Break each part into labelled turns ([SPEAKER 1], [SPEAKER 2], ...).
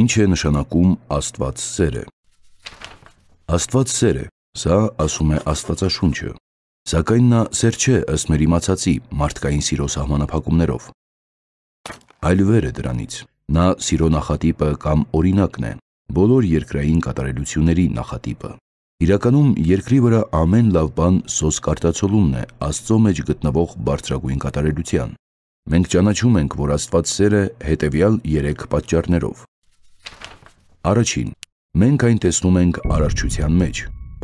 [SPEAKER 1] Ինչ է նշանակում Աստված սերը։ Աստված սեր է, սա ասում է Աստվածաշունչը։ Սակայն նա սեր չէ ըստ մեր իմացածի մարդկային սիրո սահմանափակումներով։ Այլ վեր է դրանից։ Նա սիրո նախատիպը կամ օրինակն է, բոլոր երկրային կատարելությունների նախատիպը։ Իրականում երկրի վրա ամեն լավ բան սոսկարտացոլումն է Աստծո մեջ գտնվող բարձրագույն կատարելության։ Մենք ճանաչում ենք, որ Աստված սեր է հետևյալ 3 պատճառներով։ Առաջին. մենք այն տեսնում ենք արարչության մեջ։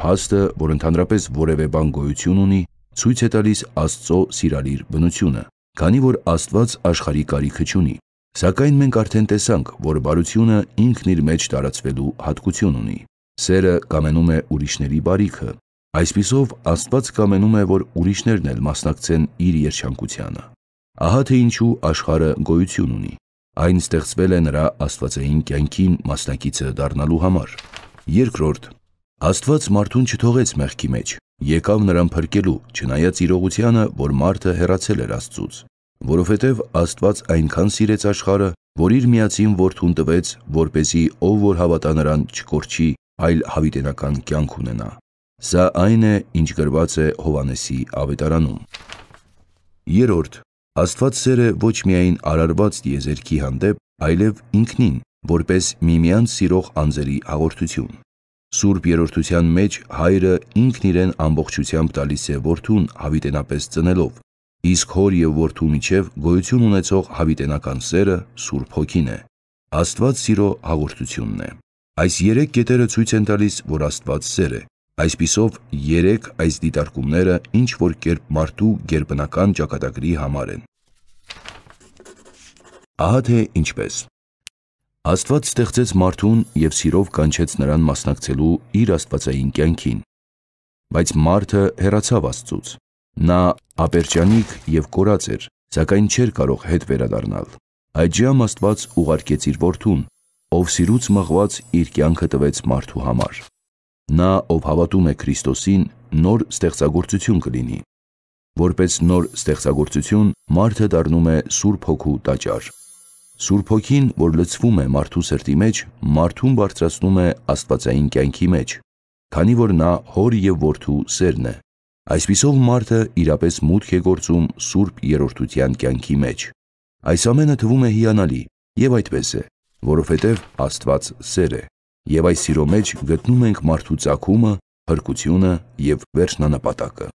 [SPEAKER 1] Փաստը, որ ընդհանրապես որևէ բան գոյություն ունի, ցույց է տալիս Աստծո սիրալիր բնությունը, քանի որ Աստված աշխարհի կարիքը չունի։ Սակայն մենք արդեն տեսանք, որ բարությունը ինքն իր մեջ տարածվելու հատկություն ունի։ Սերը կամենում է ուրիշների բարիքը։ Այսպիսով Աստված կամենում է, որ ուրիշներն էլ մասնակցեն իր երջանկությանը։ Ահա թե ինչու աշխարը գոյություն ունի։ Այն ստեղծվել է նրա աստվածային կյանքին մասնակիցը դառնալու համար։ Երկրորդ. Աստված մարդուն չթողեց մեղքի մեջ, եկավ նրան փրկելու, չնայած իրողությանը, որ մարդը հեռացել էր Աստծուց, որովհետև Աստված այնքան սիրեց աշխարը, որ իր միածին որդուն տվեց, որ เป զի ով որ հավատա նրան չկորչի, այլ հավիտենական կյանք ունենա։ Սա այն է, ինչ գրված է Հովանեսի ավետարանում։ Երորդ, Աստված սերը ոչ միայն արարված դիեզերքի հանդեպ, այլև ինքնին, որպես միմյանց սիրող անձերի հաղորդություն։ Սուրբ երորդության մեջ հայրը ինքն իրեն ամբողջությամբ տալիս է որդուն հավիտենապես ծնելով, իսկ հոր եւ որդու միջև գոյություն ունեցող հավիտենական սերը Սուրբ Հոգին է։ Աստված սիրո հաղորդությունն է։ Այս երեք կետերը ցույց են տալիս, որ Աստված սեր է։ Այսպիսով, երեք այս դիտարկումները ինչ որ կերպ մարդու ģերբնական ճակատագրի համար են։ Ահա թե ինչպես։ Աստված ստեղծեց մարդուն եւ սիրով կանչեց նրան մասնակցելու իր աստվածային կյանքին։ Բայց մարդը հեռացավ Աստծուց։ Նա ապերճանիկ եւ կորած էր, սակայն չէր կարող հետ վերադառնալ։ Այդժամ Աստված ուղարկեց իր որդուն, ով սիրուց մղված իր կյանքը տվեց մարդու համար։ Նա, ով հավատում է Քրիստոսին, նոր ստեղծագործություն կլինի։ Որպես նոր ստեղծագործություն մարդը դառնում է Սուրբ Հոգու տաճար։ Սուրբ Հոգին, որ լցվում է մարդու սրտի մեջ, մարդուն բարձրացնում է Աստվածային կյանքի մեջ, քանի որ նա հոր եւ որդու սերն է։ Այսպիսով մարդը իրապես մուտք է գործում Սուրբ երրորդության կյանքի մեջ։ Այս ամենը թվում է հիանալի, եւ այդպես է որովհետև Աստված սեր է, եւ այս սիրո մեջ գտնում ենք մարդու ցակումը, փրկությունը եւ վերջնանպատակը։